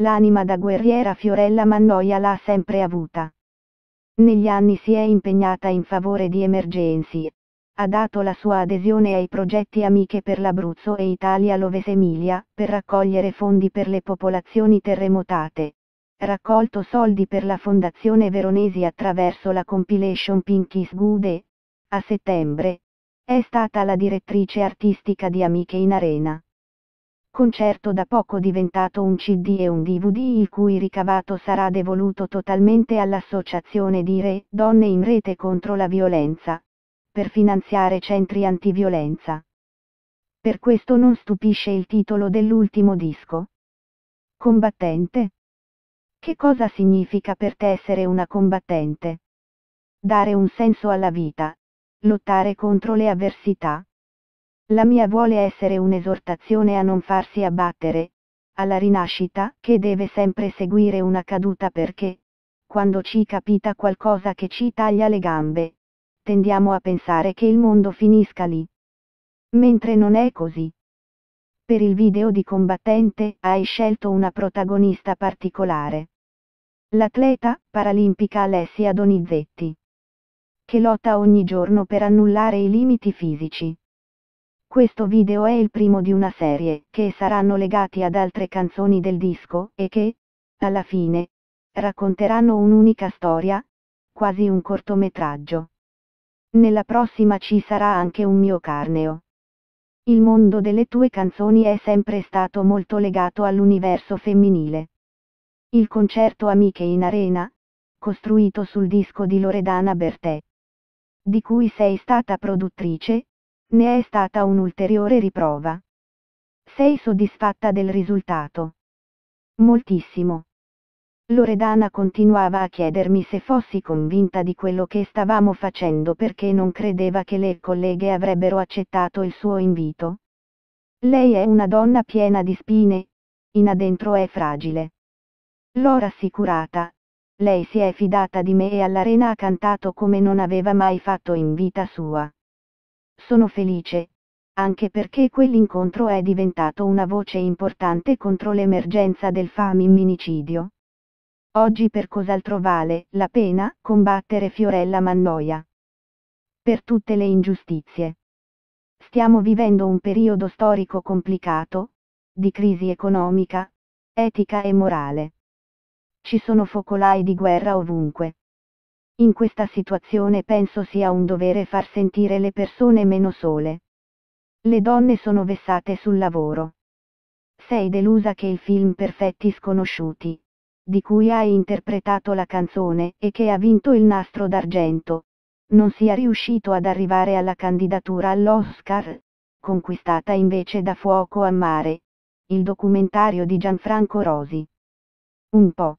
L'anima da guerriera Fiorella Mannoia l'ha sempre avuta. Negli anni si è impegnata in favore di emergenze. Ha dato la sua adesione ai progetti Amiche per l'Abruzzo e Italia Loves Emilia, per raccogliere fondi per le popolazioni terremotate. Raccolto soldi per la Fondazione Veronesi attraverso la compilation Pink is Good e, a settembre, è stata la direttrice artistica di Amiche in Arena concerto da poco diventato un CD e un DVD il cui ricavato sarà devoluto totalmente all'associazione di Re, Donne in Rete contro la Violenza, per finanziare centri antiviolenza. Per questo non stupisce il titolo dell'ultimo disco. Combattente? Che cosa significa per te essere una combattente? Dare un senso alla vita, lottare contro le avversità, la mia vuole essere un'esortazione a non farsi abbattere, alla rinascita che deve sempre seguire una caduta perché, quando ci capita qualcosa che ci taglia le gambe, tendiamo a pensare che il mondo finisca lì. Mentre non è così. Per il video di combattente hai scelto una protagonista particolare. L'atleta paralimpica Alessia Donizetti. Che lotta ogni giorno per annullare i limiti fisici questo video è il primo di una serie, che saranno legati ad altre canzoni del disco, e che, alla fine, racconteranno un'unica storia, quasi un cortometraggio. Nella prossima ci sarà anche un mio carneo. Il mondo delle tue canzoni è sempre stato molto legato all'universo femminile. Il concerto Amiche in Arena, costruito sul disco di Loredana Bertè, di cui sei stata produttrice, ne è stata un'ulteriore riprova. Sei soddisfatta del risultato? Moltissimo. Loredana continuava a chiedermi se fossi convinta di quello che stavamo facendo perché non credeva che le colleghe avrebbero accettato il suo invito. Lei è una donna piena di spine, in adentro è fragile. L'ho rassicurata, lei si è fidata di me e all'arena ha cantato come non aveva mai fatto in vita sua. Sono felice, anche perché quell'incontro è diventato una voce importante contro l'emergenza del famiminicidio. Oggi per cos'altro vale la pena combattere Fiorella Mannoia? Per tutte le ingiustizie. Stiamo vivendo un periodo storico complicato, di crisi economica, etica e morale. Ci sono focolai di guerra ovunque. In questa situazione penso sia un dovere far sentire le persone meno sole. Le donne sono vessate sul lavoro. Sei delusa che il film Perfetti Sconosciuti, di cui hai interpretato la canzone e che ha vinto il nastro d'argento, non sia riuscito ad arrivare alla candidatura all'Oscar, conquistata invece da Fuoco a Mare, il documentario di Gianfranco Rosi. Un po'.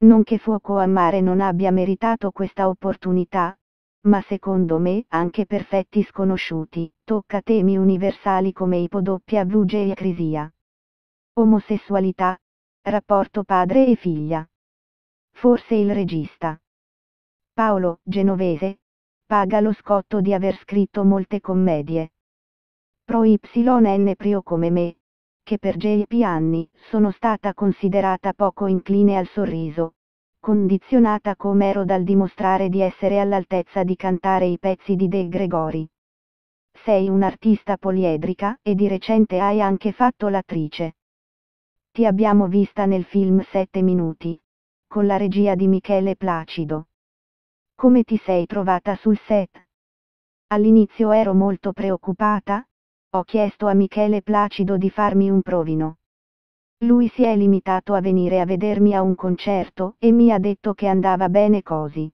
Non che Fuoco a Mare non abbia meritato questa opportunità, ma secondo me anche perfetti sconosciuti, tocca temi universali come ipodoppia ipowj e acrisia. Omosessualità, rapporto padre e figlia. Forse il regista. Paolo, genovese, paga lo scotto di aver scritto molte commedie. Pro yn prio come me, che per JP anni sono stata considerata poco incline al sorriso, condizionata com'ero dal dimostrare di essere all'altezza di cantare i pezzi di De Gregori. Sei un'artista poliedrica e di recente hai anche fatto l'attrice. Ti abbiamo vista nel film Sette minuti, con la regia di Michele Placido. Come ti sei trovata sul set? All'inizio ero molto preoccupata, ho chiesto a Michele Placido di farmi un provino. Lui si è limitato a venire a vedermi a un concerto e mi ha detto che andava bene così.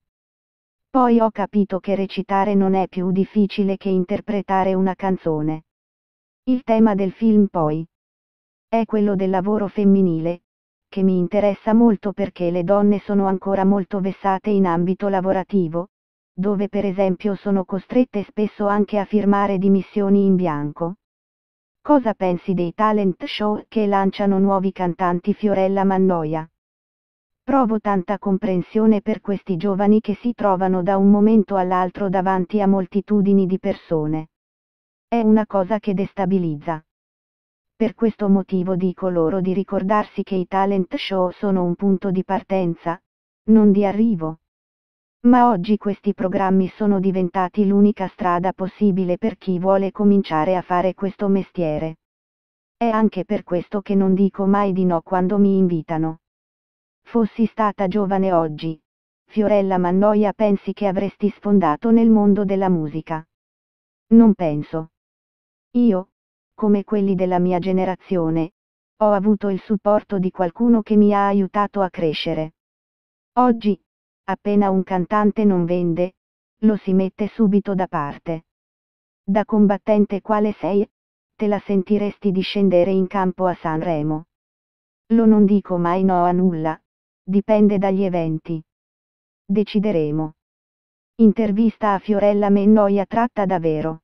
Poi ho capito che recitare non è più difficile che interpretare una canzone. Il tema del film poi è quello del lavoro femminile, che mi interessa molto perché le donne sono ancora molto vessate in ambito lavorativo, dove per esempio sono costrette spesso anche a firmare dimissioni in bianco? Cosa pensi dei talent show che lanciano nuovi cantanti Fiorella Mannoia? Provo tanta comprensione per questi giovani che si trovano da un momento all'altro davanti a moltitudini di persone. È una cosa che destabilizza. Per questo motivo dico loro di ricordarsi che i talent show sono un punto di partenza, non di arrivo. Ma oggi questi programmi sono diventati l'unica strada possibile per chi vuole cominciare a fare questo mestiere. È anche per questo che non dico mai di no quando mi invitano. Fossi stata giovane oggi, Fiorella Mannoia pensi che avresti sfondato nel mondo della musica. Non penso. Io, come quelli della mia generazione, ho avuto il supporto di qualcuno che mi ha aiutato a crescere. Oggi, appena un cantante non vende, lo si mette subito da parte. Da combattente quale sei, te la sentiresti di scendere in campo a Sanremo. Lo non dico mai no a nulla, dipende dagli eventi. Decideremo. Intervista a Fiorella Mennoia tratta davvero.